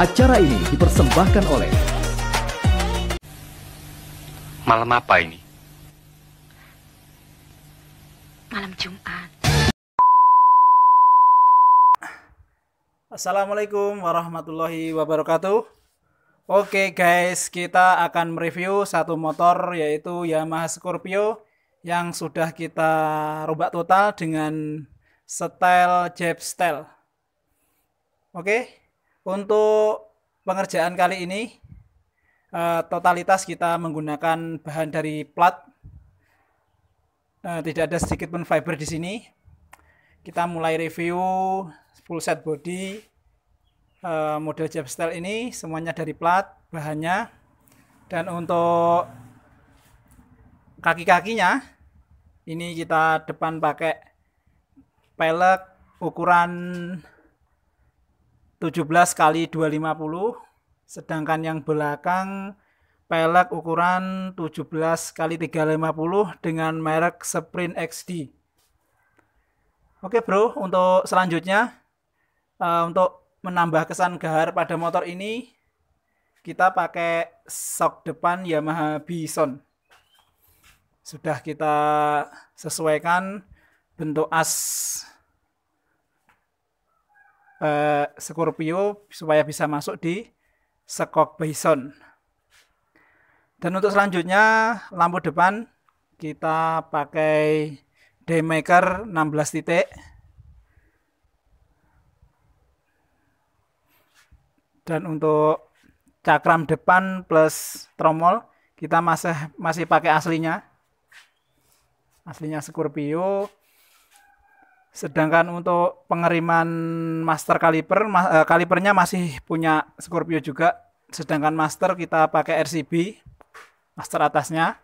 Acara ini dipersembahkan oleh Malam apa ini? Malam Jumat. Assalamualaikum warahmatullahi wabarakatuh. Oke guys, kita akan mereview satu motor yaitu Yamaha Scorpio yang sudah kita rubah total dengan style Jeep style. Oke. Untuk pengerjaan kali ini uh, totalitas kita menggunakan bahan dari plat. Uh, tidak ada sedikit pun fiber di sini. Kita mulai review full set body uh, model style ini semuanya dari plat bahannya dan untuk kaki-kakinya ini kita depan pakai pelek ukuran 17 kali 250 sedangkan yang belakang pelek ukuran 17 kali 350 dengan merek Sprint XD. Oke bro, untuk selanjutnya eh, untuk menambah kesan gahar pada motor ini kita pakai shock depan Yamaha Bison. Sudah kita sesuaikan bentuk as uh, Scorpio supaya bisa masuk di sekok Bison. Dan untuk selanjutnya lampu depan kita pakai Daymaker 16 titik. Dan untuk cakram depan plus tromol kita masih masih pakai aslinya. Aslinya Scorpio Sedangkan untuk pengeriman master kaliper ma eh, kalipernya masih punya Scorpio juga. Sedangkan master kita pakai RCB master atasnya.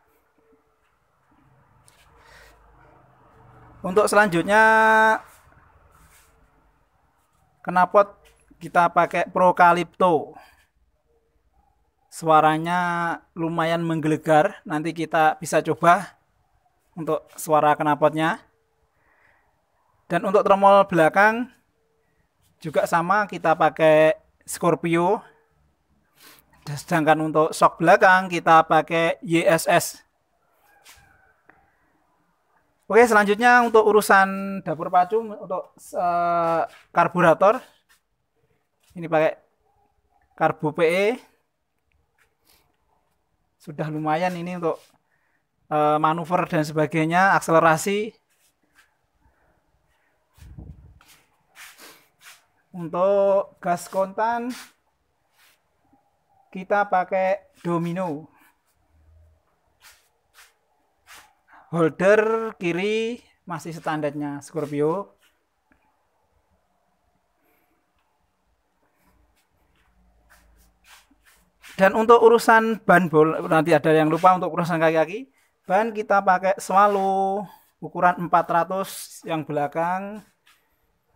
Untuk selanjutnya kenapot kita pakai Procalypto. Suaranya lumayan menggelegar, nanti kita bisa coba untuk suara kenapotnya dan untuk tromol belakang juga sama kita pakai Scorpio. Dan sedangkan untuk shock belakang kita pakai YSS. Oke, selanjutnya untuk urusan dapur pacu untuk uh, karburator ini pakai karbu PE sudah lumayan ini untuk uh, manuver dan sebagainya akselerasi Untuk gas kontan kita pakai domino. Holder kiri masih standarnya Scorpio. Dan untuk urusan ban bol, nanti ada yang lupa untuk urusan kaki-kaki. Ban kita pakai selalu ukuran 400 yang belakang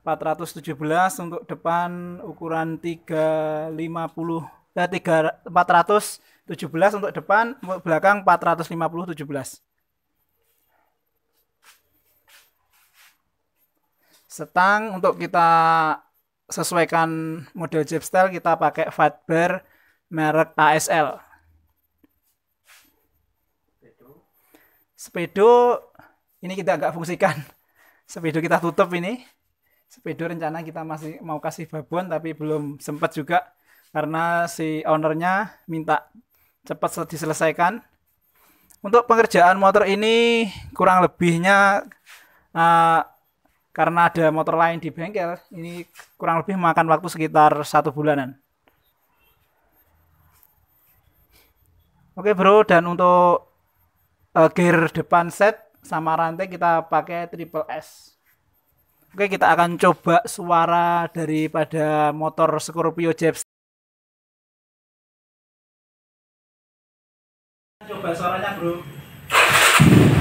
417 untuk depan ukuran 350 eh, 3 417 untuk depan untuk belakang 450 17 setang untuk kita sesuaikan model jeep style kita pakai fat bar merek ASL sepedo ini kita agak fungsikan sepedo kita tutup ini Sepeda rencana kita masih mau kasih babon tapi belum sempat juga karena si ownernya minta cepat diselesaikan. Untuk pengerjaan motor ini kurang lebihnya uh, karena ada motor lain di bengkel, ini kurang lebih makan waktu sekitar satu bulanan. Oke bro, dan untuk uh, gear depan set sama rantai kita pakai triple S. Oke, kita akan coba suara daripada motor Scorpio Jeps. Coba suaranya, Bro.